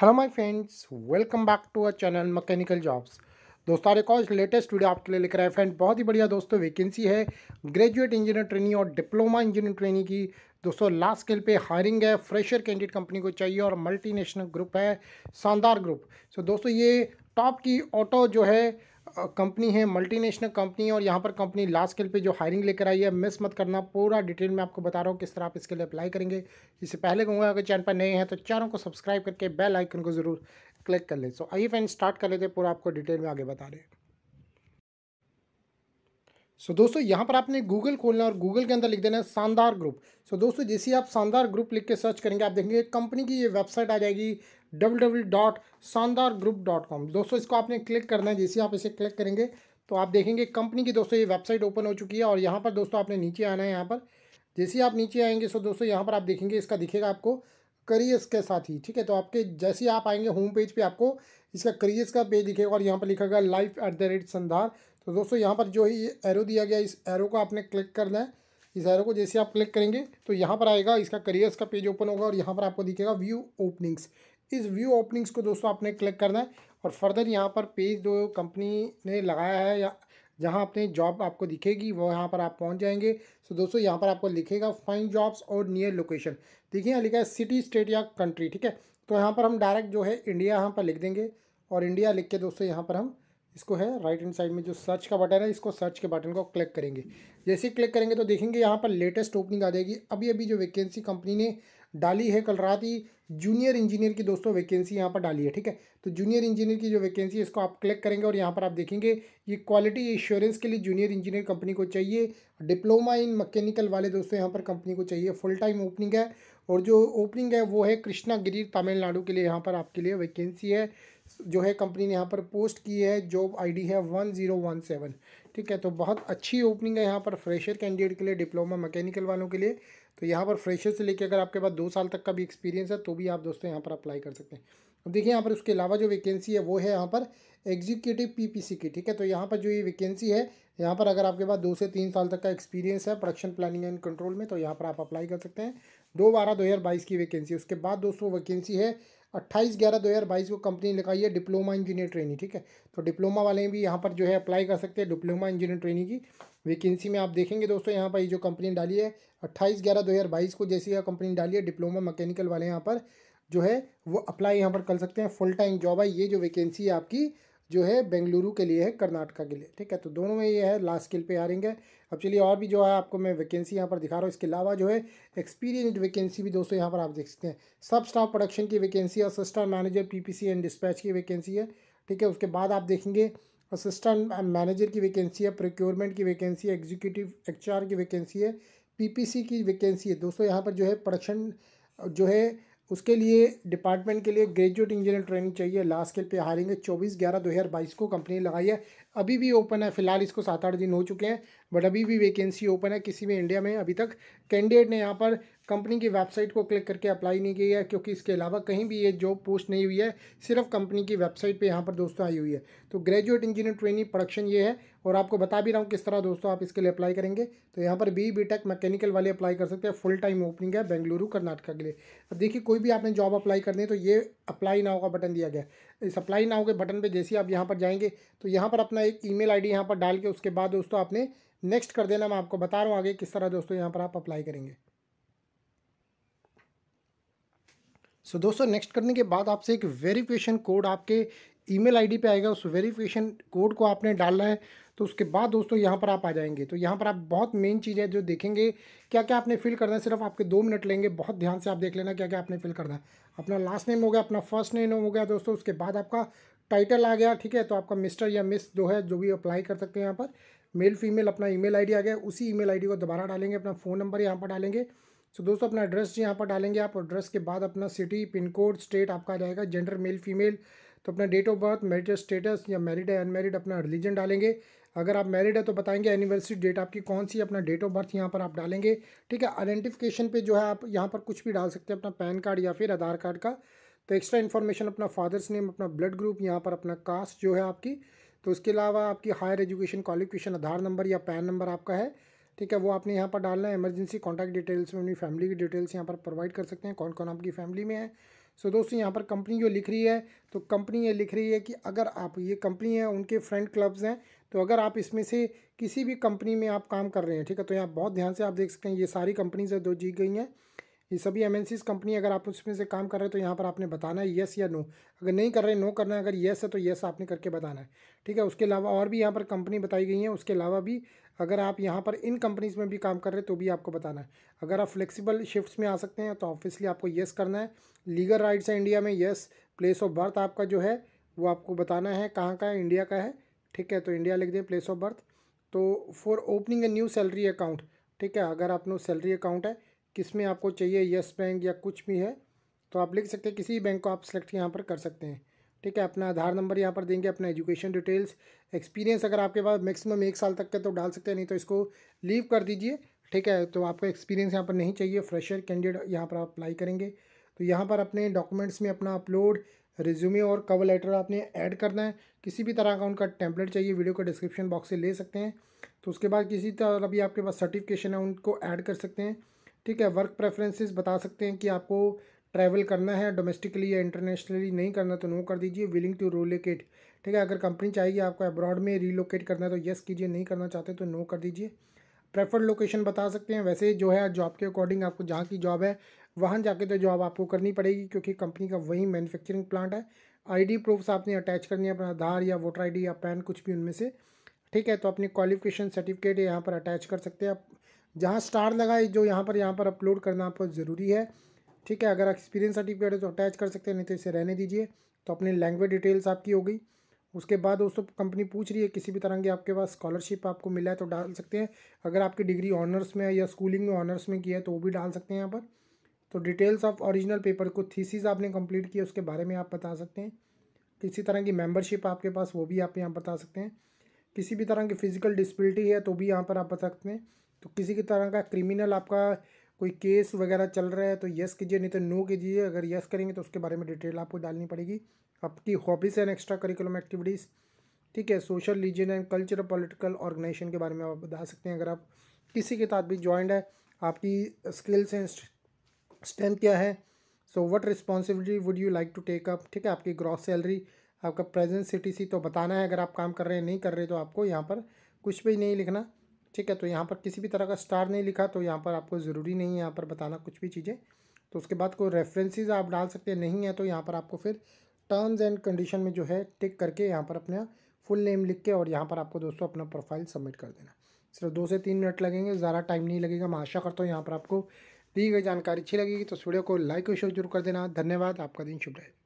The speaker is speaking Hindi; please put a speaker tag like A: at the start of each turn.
A: hello my friends welcome back to our channel mechanical jobs दोस्तों एक और लेटेस्ट वीडियो आपके लिए लेकर आए फ्रेंड बहुत ही बढ़िया दोस्तों वैकेंसी है ग्रेजुएट इंजीनियर ट्रेनी और डिप्लोमा इंजीनियर ट्रेनी की दोस्तों लास्ट स्केल पे हायरिंग है फ्रेशर कैंडिडेट कंपनी को चाहिए और मल्टी ग्रुप है शानदार ग्रुप सो so, दोस्तों ये टॉप की ऑटो जो है कंपनी है मल्टीनेशनल कंपनी है और यहाँ पर कंपनी लास्ट स्केल पे जो हायरिंग लेकर आई है मिस मत करना पूरा डिटेल में आपको बता रहा हूँ किस तरह आप इसके लिए अप्लाई करेंगे इससे पहले कहूँगा अगर चैनल पर नए हैं तो चैनल को सब्सक्राइब करके बेल आइकन को ज़रूर क्लिक कर लें सो आइए फ्रेंड स्टार्ट कर लेते पूरा आपको डिटेल में आगे बता रहे हैं सो दोस्तों यहाँ पर आपने गूगल खोलना और गूगल के अंदर लिख देना है शानदार ग्रुप सो दोस्तों जैसे आप शानदार ग्रुप लिख के सर्च करेंगे आप देखेंगे कंपनी की ये वेबसाइट आ जाएगी W W dot Shandar group dot com दोस्तों इसको आपने क्लिक करना है जैसे आप इसे क्लिक करेंगे तो आप देखेंगे कंपनी की दोस्तों ये वेबसाइट ओपन हो चुकी है और यहाँ पर दोस्तों आपने नीचे आना है यहाँ पर जैसे ही आप नीचे आएंगे सो दोस्तों यहाँ पर आप देखेंगे इसका दिखेगा आपको करियर्स के साथ ही ठीक है तो आपके जैसे आप आएंगे होम पेज पे आपको इसका करियर्स का पेज दिखेगा और यहाँ पर लिखेगा life at the rate Sandhar तो दोस्तों यहाँ पर जो ये एरो दिया गया इस एरो को आपने क्लिक करना है इस एरो को जैसे आप क्लिक करेंगे तो यहाँ पर आएगा इसका करियर्स का पेज ओपन होगा और यहाँ पर आपको दिखेगा व्यू ओपनिंग्स इस व्यू ओपनिंग्स को दोस्तों आपने क्लिक करना है और फर्दर यहाँ पर पेज जो कंपनी ने लगाया है या जहाँ अपने जॉब आपको दिखेगी वो यहाँ पर आप पहुँच जाएंगे तो दोस्तों यहाँ पर आपको लिखेगा फाइन जॉब्स और नियर लोकेशन देखिए यहाँ लिखा है सिटी स्टेट या कंट्री ठीक है तो यहाँ पर हम डायरेक्ट जो है इंडिया यहाँ पर लिख देंगे और इंडिया लिख के दोस्तों यहाँ पर हम इसको है राइट हैंड साइड में जो सर्च का बटन है इसको सर्च के बटन को क्लिक करेंगे जैसे ही क्लिक करेंगे तो देखेंगे यहाँ पर लेटेस्ट ओपनिंग आ जाएगी अभी अभी जो वैकेंसी कंपनी ने डाली है कल रात ही जूनियर इंजीनियर की दोस्तों वैकेंसी यहाँ पर डाली है ठीक है तो जूनियर इंजीनियर की जो वैकेंसी है इसको आप क्लिक करेंगे और यहाँ पर आप देखेंगे ये क्वालिटी इंश्योरेंस के लिए जूनियर इंजीनियर कंपनी को चाहिए डिप्लोमा इन मकैनिकल वाले दोस्तों यहाँ पर कंपनी को चाहिए फुल टाइम ओपनिंग है और जो ओपनिंग है वो है कृष्णा गिरी तमिलनाडु के लिए यहाँ पर आपके लिए वैकेंसी है जो है कंपनी ने यहाँ पर पोस्ट की है जॉब आईडी है वन ज़ीरो वन सेवन ठीक है तो बहुत अच्छी ओपनिंग है यहाँ पर फ्रेशर कैंडिडेट के लिए डिप्लोमा मैकेनिकल वालों के लिए तो यहाँ पर फ्रेशर से लेकर अगर आपके पास दो साल तक का भी एक्सपीरियंस है तो भी आप दोस्तों यहाँ पर अप्लाई कर सकते हैं अब देखिए यहाँ पर उसके अलावा जो वैकेंसी है वो है यहाँ पर एग्जीक्यूटिव पी की ठीक है तो यहाँ पर जो ये वैकेंसी है यहाँ पर अगर आपके पास दो से तीन साल तक का एक्सपीरियंस है प्रोडक्शन प्लानिंग एंड कंट्रोल में तो यहाँ पर आप अप्लाई कर सकते हैं दो बारह दो हज़ार बाईस की वैकेंसी उसके बाद दोस्तों वैकेंसी है अट्ठाईस ग्यारह दो हज़ार बाईस को कंपनी लगाई है डिप्लोमा इंजीनियर ट्रेनिंग ठीक है तो डिप्लोमा वाले भी यहाँ पर जो है अप्लाई कर सकते हैं डिप्लोमा इंजीनियर ट्रेनिंग की वैकेंसी में आप देखेंगे दोस्तों यहाँ पर ये जो कंपनी डाली है अट्ठाईस ग्यारह दो हज़ार बाईस को जैसी यह कंपनी डाली है डिप्लोमा मैकेनिकल वाले यहाँ पर जो है वो अप्लाई यहाँ पर कर सकते हैं फुल टाइम जॉब है ये जो वैकेंसी है आपकी जो है बेंगलुरु के लिए है कर्नाटका के लिए ठीक है तो दोनों में ये है लास्ट स्किल पे हारिंग है अब चलिए और भी जो है आपको मैं वैकेंसी यहाँ पर दिखा रहा हूँ इसके अलावा जो है एक्सपीरियंस्ड वैकेंसी भी दोस्तों यहाँ पर आप देख सकते हैं सब स्टाफ प्रोडक्शन की vacancy assistant manager C and dispatch की वैकेंसी है ठीक है उसके बाद आप देखेंगे असिस्टेंट मैनेजर की वैकेंसी है प्रोक्योरमेंट की वैकेंसी है एग्जीक्यूटिव एचआर की वैकेंसी है पीपीसी की वैकेंसी है दोस्तों यहाँ पर जो है प्रोडक्शन जो है उसके लिए डिपार्टमेंट के लिए ग्रेजुएट इंजीनियर ट्रेनिंग चाहिए लास्ट स्केल पे हायरिंग है चौबीस ग्यारह दो हज़ार बाईस को कंपनी लगाई है अभी भी ओपन है फिलहाल इसको सात आठ दिन हो चुके हैं बट अभी भी वैकेंसी ओपन है किसी भी इंडिया में अभी तक कैंडिडेट ने यहाँ पर कंपनी की वेबसाइट को क्लिक करके अप्लाई नहीं किया है क्योंकि इसके अलावा कहीं भी ये जॉब पोस्ट नहीं हुई है सिर्फ कंपनी की वेबसाइट पर यहाँ पर दोस्तों आई हुई है तो ग्रेजुएट इंजीनियर ट्रेनिंग प्रोडक्शन ये है और आपको बता भी रहा हूँ किस तरह दोस्तों आप इसके लिए अप्लाई करेंगे तो यहाँ पर बी बी टेक मैकेनिकल वाले अप्लाई कर सकते हैं फुल टाइम ओपनिंग है बेंगलुरु कर्नाटका के लिए अब देखिए कोई भी आपने जॉब अप्लाई करनी है तो ये अप्लाई नाव का बटन दिया गया इस अप्लाई नाव के बटन पर जैसे आप यहाँ पर जाएंगे तो यहाँ पर अपना एक ई मेल आई डी पर डाल के उसके बाद दोस्तों आपने नेक्स्ट कर देना मैं आपको बता रहा हूँ आगे किस तरह दोस्तों यहाँ पर आप अप्लाई करेंगे सो so, दोस्तों नेक्स्ट करने के बाद आपसे एक वेरिफिकेशन कोड आपके ईमेल आईडी पे आएगा उस वेरिफिकेशन कोड को आपने डालना है तो उसके बाद दोस्तों यहाँ पर आप आ जाएंगे तो यहाँ पर आप बहुत मेन चीज़ है जो देखेंगे क्या क्या आपने फिल करना है सिर्फ आपके दो मिनट लेंगे बहुत ध्यान से आप देख लेना क्या क्या आपने फिल करना है अपना लास्ट नेम हो गया अपना फर्स्ट नेम हो गया दोस्तों उसके बाद आपका टाइटल आ गया ठीक है तो आपका मिस्टर या मिस जो है जो भी अप्लाई कर सकते हैं यहाँ पर मेल फीमेल अपना ईमेल आईडी आ गया उसी ईमेल आईडी को दोबारा डालेंगे अपना फ़ोन नंबर यहाँ पर डालेंगे सो तो दोस्तों अपना एड्रेस यहाँ पर डालेंगे आप एड्रेस के बाद अपना सिटी पिन कोड स्टेट आपका आ जाएगा जेंडर मेल फीमेल तो अपना date of birth marriage status या मैरिड है अनमेरिड अपना रिलीजन डालेंगे अगर आप मैरिड है तो बताएंगे एनिवर्सरी डेट आपकी कौन सी अपना डेट ऑफ बर्थ यहाँ पर आप डालेंगे ठीक है आइडेंटिफिकेशन पे जो है आप यहाँ पर कुछ भी डाल सकते हैं अपना पैन कार्ड या फिर आधार कार्ड का तो एक्स्ट्रा इन्फॉर्मेशन अपना फादर्स नेम अपना ब्लड ग्रुप यहाँ पर अपना कास्ट जो है आपकी तो उसके अलावा आपकी higher education qualification Aadhaar number या पैन नंबर आपका है ठीक है वो आपने यहाँ पर डालना है इमरजेंसी कॉन्टैक्ट डिटेल्स में अपनी फैमिली की डिटेल्स यहाँ पर प्रोवाइड कर सकते हैं कौन कौन आपकी फैमिली में है सो so, दोस्तों यहाँ पर कंपनी जो लिख रही है तो कंपनी ये लिख रही है कि अगर आप ये कंपनी है उनके फ्रेंड क्लब्स हैं तो अगर आप इसमें से किसी भी कंपनी में आप काम कर रहे हैं ठीक है तो यहाँ बहुत ध्यान से आप देख सकते हैं ये सारी कंपनीज है जो जीत गई हैं ये सभी एम कंपनी अगर आप उसमें से काम कर रहे हैं तो यहाँ पर आपने बताना है येस या नो अगर नहीं कर रहे नो करना है अगर येस है तो येस आपने करके बताना है ठीक है उसके अलावा और भी यहाँ पर कंपनी बताई गई है उसके अलावा भी अगर आप यहाँ पर इन कंपनीज़ में भी काम कर रहे हैं तो भी आपको बताना है अगर आप फ्लेक्सिबल शिफ्ट्स में आ सकते हैं तो ऑब्वियसली आपको येस करना है लीगल राइट्स है इंडिया में येस प्लेस ऑफ बर्थ आपका जो है वो आपको बताना है कहाँ का है इंडिया का है ठीक है तो इंडिया लिख दें प्लेस ऑफ बर्थ तो for opening a new salary account ठीक है अगर आप नो सैलरी अकाउंट है किस में आपको चाहिए यस बैंक या कुछ भी है तो आप लिख सकते हैं किसी भी बैंक को आप सेलेक्ट यहाँ पर कर सकते हैं ठीक है अपना आधार नंबर यहाँ पर देंगे अपना एजुकेशन डिटेल्स एक्सपीरियंस अगर आपके पास मैक्सिमम एक साल तक का तो डाल सकते हैं नहीं तो इसको लीव कर दीजिए ठीक है तो आपको एक्सपीरियंस यहाँ पर नहीं चाहिए फ्रेशर कैंडिडेट यहाँ पर आप अप्लाई करेंगे तो यहाँ पर अपने डॉक्यूमेंट्स में अपना अपलोड रिज्यूमे और कवर लेटर आपने ऐड करना है किसी भी तरह का उनका टेम्पलेट चाहिए वीडियो का डिस्क्रिप्शन बॉक्स से ले सकते हैं तो उसके बाद किसी तरह अभी आपके पास सर्टिफिकेशन है उनको ऐड कर सकते हैं ठीक है वर्क प्रेफरेंसेस बता सकते हैं कि आपको ट्रैवल करना है डोमेस्टिकली या इंटरनेशनली नहीं करना तो नो कर दीजिए विलिंग टू रोलिकेट ठीक है अगर कंपनी चाहिए आपको अब्रॉड में रीलोकेट करना है तो येस कीजिए नहीं करना चाहते तो नो कर दीजिए प्रेफर्ड लोकेशन बता सकते हैं वैसे जो है जॉब के अकॉर्डिंग आपको जहाँ की जॉब है वहाँ जाके तो जॉब आपको करनी पड़ेगी क्योंकि कंपनी का वही मैन्युफैक्चरिंग प्लांट है आईडी प्रूफ्स आपने अटैच करनी है अपना आधार या वोटर आईडी या पैन कुछ भी उनमें से ठीक है तो अपनी क्वालिफिकेशन सर्टिफिकेट यहाँ पर अटैच कर सकते हैं आप जहाँ स्टार लगा जो यहाँ पर यहाँ पर अपलोड करना आपको ज़रूरी है ठीक है अगर एक्सपीरियंस सर्टिफिकेट है तो अटैच कर सकते हैं नहीं तो इसे रहने दीजिए तो अपनी लैंग्वेज डिटेल्स आपकी हो गई उसके बाद दोस्तों कंपनी पूछ रही है किसी भी तरह की आपके पास स्कॉलरशिप आपको मिला है तो डाल सकते हैं अगर आपकी डिग्री ऑनर्स में है या स्कूलिंग में ऑनर्स में किया है तो वो भी डाल सकते हैं यहाँ पर तो डिटेल्स ऑफ ऑरिजिनल पेपर को थीसीज आपने कंप्लीट किया उसके बारे में आप बता सकते हैं किसी तरह की मेम्बरशिप आपके पास वो भी आप यहाँ बता सकते हैं किसी भी तरह की फिजिकल डिसबिलिटी है तो भी यहाँ पर आप बता सकते हैं तो किसी की तरह का क्रिमिनल आपका कोई केस वगैरह चल रहा है तो येस कीजिए नहीं तो नो कीजिए अगर यस करेंगे तो उसके बारे में डिटेल आपको डालनी पड़ेगी आपकी hobbies and extra curriculum activities ठीक है social region and culture political organisation के बारे में आप बता सकते हैं अगर आप किसी के साथ भी ज्वाइंट है आपकी स्किल्स एंड स्ट्रेंथ क्या है so what responsibility would you like to take up ठीक है आपकी ग्रॉस सैलरी आपका प्रेजेंट सिटी सी तो बताना है अगर आप काम कर रहे हैं नहीं कर रहे तो आपको यहाँ पर कुछ भी नहीं लिखना ठीक है तो यहाँ पर किसी भी तरह का स्टार नहीं लिखा तो यहाँ पर आपको ज़रूरी नहीं है यहाँ पर बताना कुछ भी चीज़ें तो उसके बाद कोई रेफरेंसेज आप डाल सकते हैं नहीं है तो यहाँ पर आपको फिर टर्म्स एंड कंडीशन में जो है टिक करके यहाँ पर अपना फुल नेम लिख के और यहाँ पर आपको दोस्तों अपना प्रोफाइल सबमिट कर देना सिर्फ दो से तीन मिनट लगेंगे ज़्यादा टाइम नहीं लगेगा मैं आशा करता हूँ यहाँ पर आपको दी गई जानकारी अच्छी लगेगी तो वीडियो को लाइक और शेयर जरूर कर देना धन्यवाद आपका दिन शुभ रहे